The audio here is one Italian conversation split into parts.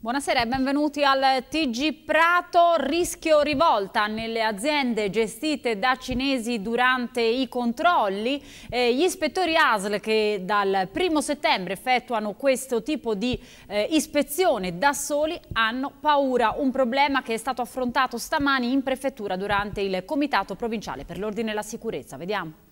Buonasera e benvenuti al TG Prato. Rischio rivolta nelle aziende gestite da cinesi durante i controlli. Eh, gli ispettori ASL che dal 1 settembre effettuano questo tipo di eh, ispezione da soli hanno paura. Un problema che è stato affrontato stamani in prefettura durante il Comitato Provinciale per l'Ordine e la Sicurezza. Vediamo.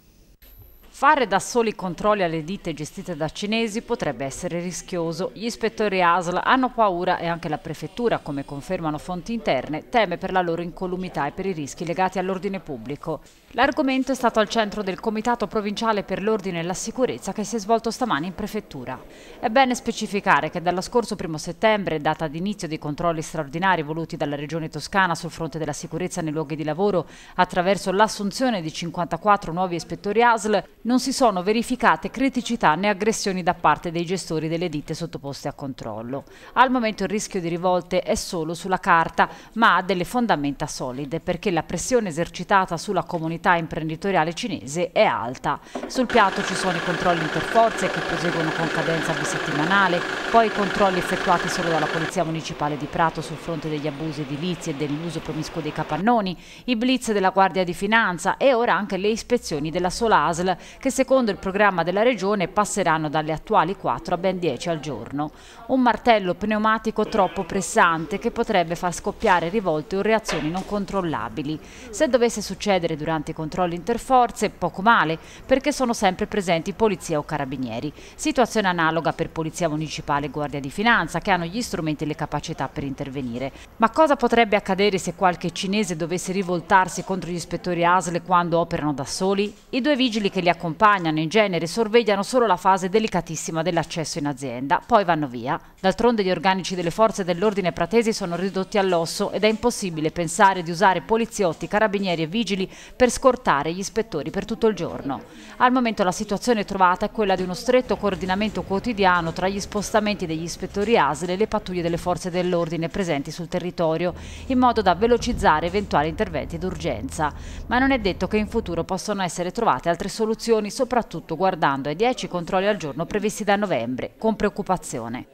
Fare da soli i controlli alle ditte gestite da cinesi potrebbe essere rischioso. Gli ispettori ASL hanno paura e anche la prefettura, come confermano fonti interne, teme per la loro incolumità e per i rischi legati all'ordine pubblico. L'argomento è stato al centro del Comitato Provinciale per l'Ordine e la Sicurezza che si è svolto stamani in prefettura. È bene specificare che dallo scorso 1 settembre, data d'inizio dei controlli straordinari voluti dalla Regione Toscana sul fronte della sicurezza nei luoghi di lavoro attraverso l'assunzione di 54 nuovi ispettori ASL, non si sono verificate criticità né aggressioni da parte dei gestori delle ditte sottoposte a controllo. Al momento il rischio di rivolte è solo sulla carta, ma ha delle fondamenta solide perché la pressione esercitata sulla comunità imprenditoriale cinese è alta. Sul piatto ci sono i controlli interforze che proseguono con cadenza bisettimanale, poi i controlli effettuati solo dalla Polizia Municipale di Prato sul fronte degli abusi edilizi e dell'uso promiscuo dei capannoni, i blitz della Guardia di Finanza e ora anche le ispezioni della sola ASL che secondo il programma della Regione passeranno dalle attuali 4 a ben 10 al giorno. Un martello pneumatico troppo pressante che potrebbe far scoppiare rivolte o reazioni non controllabili. Se dovesse succedere durante i controlli interforze, poco male, perché sono sempre presenti polizia o carabinieri. Situazione analoga per Polizia Municipale e Guardia di Finanza, che hanno gli strumenti e le capacità per intervenire. Ma cosa potrebbe accadere se qualche cinese dovesse rivoltarsi contro gli ispettori ASL quando operano da soli? I due vigili che li accompagnano accompagnano, in genere sorvegliano solo la fase delicatissima dell'accesso in azienda, poi vanno via. D'altronde gli organici delle forze dell'ordine pratesi sono ridotti all'osso ed è impossibile pensare di usare poliziotti, carabinieri e vigili per scortare gli ispettori per tutto il giorno. Al momento la situazione trovata è quella di uno stretto coordinamento quotidiano tra gli spostamenti degli ispettori ASL e le pattuglie delle forze dell'ordine presenti sul territorio, in modo da velocizzare eventuali interventi d'urgenza. Ma non è detto che in futuro possano essere trovate altre soluzioni situazioni, soprattutto guardando ai 10 controlli al giorno previsti da novembre, con preoccupazione.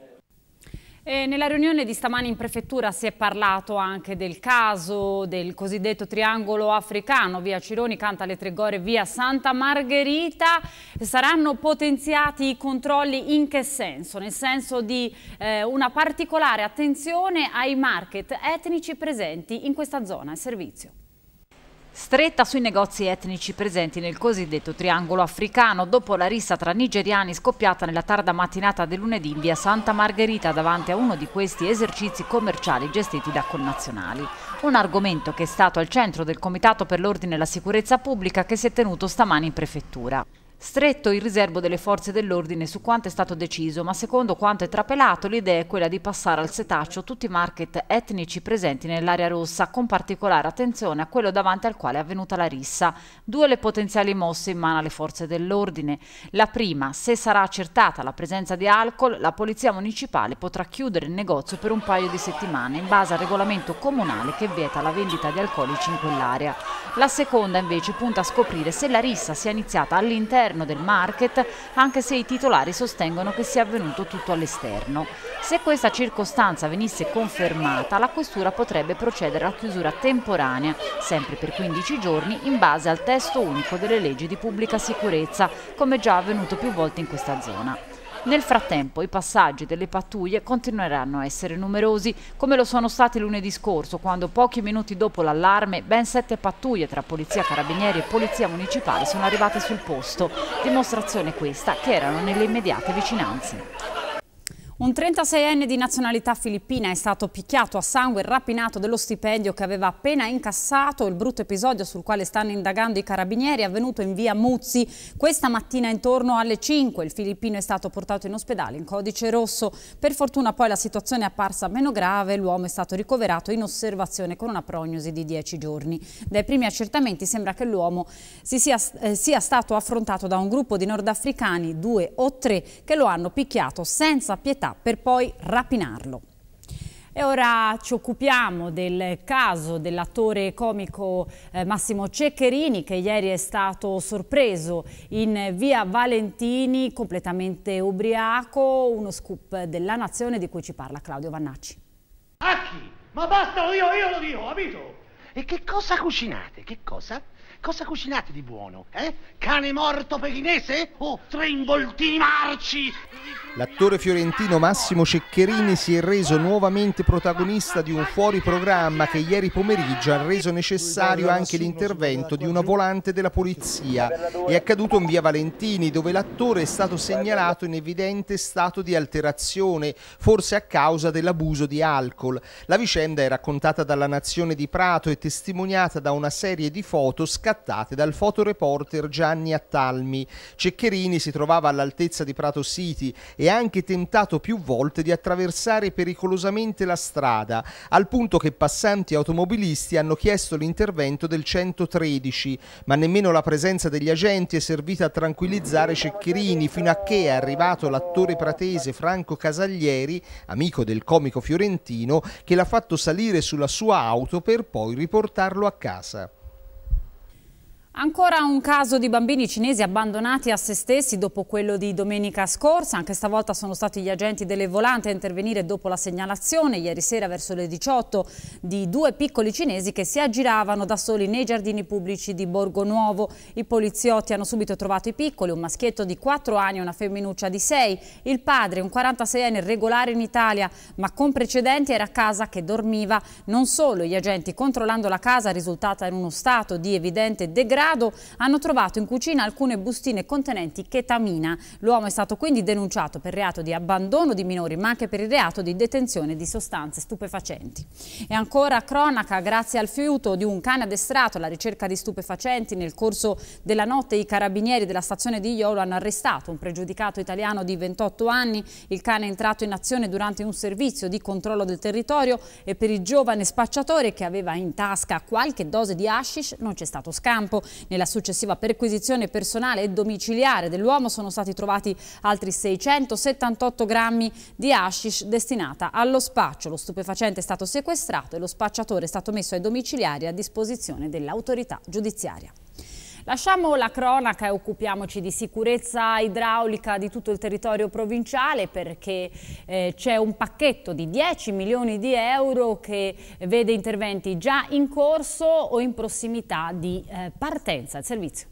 E nella riunione di stamani in prefettura si è parlato anche del caso del cosiddetto triangolo africano, via Cironi, Canta le Tregore, via Santa Margherita. Saranno potenziati i controlli in che senso? Nel senso di eh, una particolare attenzione ai market etnici presenti in questa zona e servizio. Stretta sui negozi etnici presenti nel cosiddetto triangolo africano dopo la rissa tra nigeriani scoppiata nella tarda mattinata del lunedì in via Santa Margherita davanti a uno di questi esercizi commerciali gestiti da connazionali. Un argomento che è stato al centro del Comitato per l'Ordine e la Sicurezza Pubblica che si è tenuto stamani in prefettura. Stretto il riservo delle forze dell'ordine su quanto è stato deciso, ma secondo quanto è trapelato l'idea è quella di passare al setaccio tutti i market etnici presenti nell'area rossa, con particolare attenzione a quello davanti al quale è avvenuta la rissa. Due le potenziali mosse in mano alle forze dell'ordine. La prima, se sarà accertata la presenza di alcol, la polizia municipale potrà chiudere il negozio per un paio di settimane in base al regolamento comunale che vieta la vendita di alcolici in quell'area. La seconda invece punta a scoprire se la rissa sia iniziata all'interno del market, anche se i titolari sostengono che sia avvenuto tutto all'esterno. Se questa circostanza venisse confermata, la questura potrebbe procedere alla chiusura temporanea, sempre per 15 giorni, in base al testo unico delle leggi di pubblica sicurezza, come già avvenuto più volte in questa zona. Nel frattempo i passaggi delle pattuglie continueranno a essere numerosi, come lo sono stati lunedì scorso, quando pochi minuti dopo l'allarme ben sette pattuglie tra Polizia Carabinieri e Polizia Municipale sono arrivate sul posto, dimostrazione questa che erano nelle immediate vicinanze. Un 36enne di nazionalità filippina è stato picchiato a sangue e rapinato dello stipendio che aveva appena incassato. Il brutto episodio sul quale stanno indagando i carabinieri è avvenuto in via Muzzi questa mattina intorno alle 5. Il filippino è stato portato in ospedale in codice rosso. Per fortuna poi la situazione è apparsa meno grave. L'uomo è stato ricoverato in osservazione con una prognosi di 10 giorni. Dai primi accertamenti sembra che l'uomo sia, eh, sia stato affrontato da un gruppo di nordafricani, due o tre, che lo hanno picchiato senza pietà libertà per poi rapinarlo. E ora ci occupiamo del caso dell'attore comico eh, Massimo Ceccherini che ieri è stato sorpreso in via Valentini completamente ubriaco, uno scoop della nazione di cui ci parla Claudio Vannacci. Acchi, ma basta, io, io lo dico, capito? E che cosa cucinate? Che cosa? Cosa cucinate di buono? Eh? Cane morto pechinese? O oh, tre involtini marci? L'attore fiorentino Massimo Ceccherini si è reso nuovamente protagonista di un fuori programma che ieri pomeriggio ha reso necessario anche l'intervento di una volante della polizia. È accaduto in via Valentini dove l'attore è stato segnalato in evidente stato di alterazione, forse a causa dell'abuso di alcol. La vicenda è raccontata dalla Nazione di Prato e testimoniata da una serie di foto scattate scattate dal fotoreporter Gianni Attalmi. Ceccherini si trovava all'altezza di Prato City e ha anche tentato più volte di attraversare pericolosamente la strada, al punto che passanti automobilisti hanno chiesto l'intervento del 113, ma nemmeno la presenza degli agenti è servita a tranquillizzare Ceccherini fino a che è arrivato l'attore pratese Franco Casaglieri, amico del comico fiorentino, che l'ha fatto salire sulla sua auto per poi riportarlo a casa. Ancora un caso di bambini cinesi abbandonati a se stessi dopo quello di domenica scorsa. Anche stavolta sono stati gli agenti delle volante a intervenire dopo la segnalazione ieri sera verso le 18 di due piccoli cinesi che si aggiravano da soli nei giardini pubblici di Borgo Nuovo. I poliziotti hanno subito trovato i piccoli, un maschietto di 4 anni e una femminuccia di 6. Il padre, un 46enne regolare in Italia, ma con precedenti era a casa che dormiva. Non solo, gli agenti controllando la casa risultata in uno stato di evidente degrado Belgrado hanno trovato in cucina alcune bustine contenenti chetamina. L'uomo è stato quindi denunciato per reato di abbandono di minori ma anche per il reato di detenzione di sostanze stupefacenti. E ancora cronaca, grazie al fiuto di un cane addestrato alla ricerca di stupefacenti nel corso della notte i carabinieri della stazione di Iolo hanno arrestato un pregiudicato italiano di 28 anni. Il cane è entrato in azione durante un servizio di controllo del territorio e per il giovane spacciatore che aveva in tasca qualche dose di hashish non c'è stato scampo. Nella successiva perquisizione personale e domiciliare dell'uomo sono stati trovati altri 678 grammi di hashish destinata allo spaccio. Lo stupefacente è stato sequestrato e lo spacciatore è stato messo ai domiciliari a disposizione dell'autorità giudiziaria. Lasciamo la cronaca e occupiamoci di sicurezza idraulica di tutto il territorio provinciale perché eh, c'è un pacchetto di 10 milioni di euro che vede interventi già in corso o in prossimità di eh, partenza. Il servizio.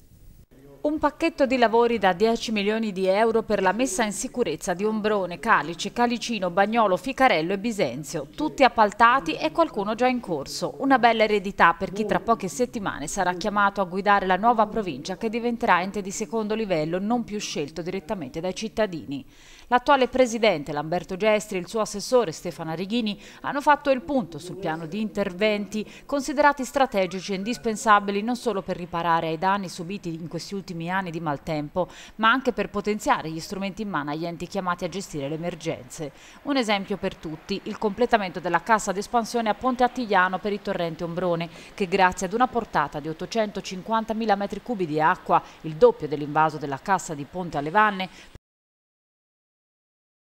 Un pacchetto di lavori da 10 milioni di euro per la messa in sicurezza di Ombrone, Calice, Calicino, Bagnolo, Ficarello e Bisenzio, tutti appaltati e qualcuno già in corso. Una bella eredità per chi tra poche settimane sarà chiamato a guidare la nuova provincia che diventerà ente di secondo livello non più scelto direttamente dai cittadini. L'attuale presidente Lamberto Gestri e il suo assessore Stefano Arighini hanno fatto il punto sul piano di interventi considerati strategici e indispensabili non solo per riparare ai danni subiti in questi ultimi ultimi anni di maltempo, ma anche per potenziare gli strumenti in mano agli enti chiamati a gestire le emergenze. Un esempio per tutti, il completamento della cassa d'espansione a Ponte Attigliano per il torrente Ombrone, che grazie ad una portata di 850.000 m3 di acqua, il doppio dell'invaso della cassa di Ponte alle Vanne,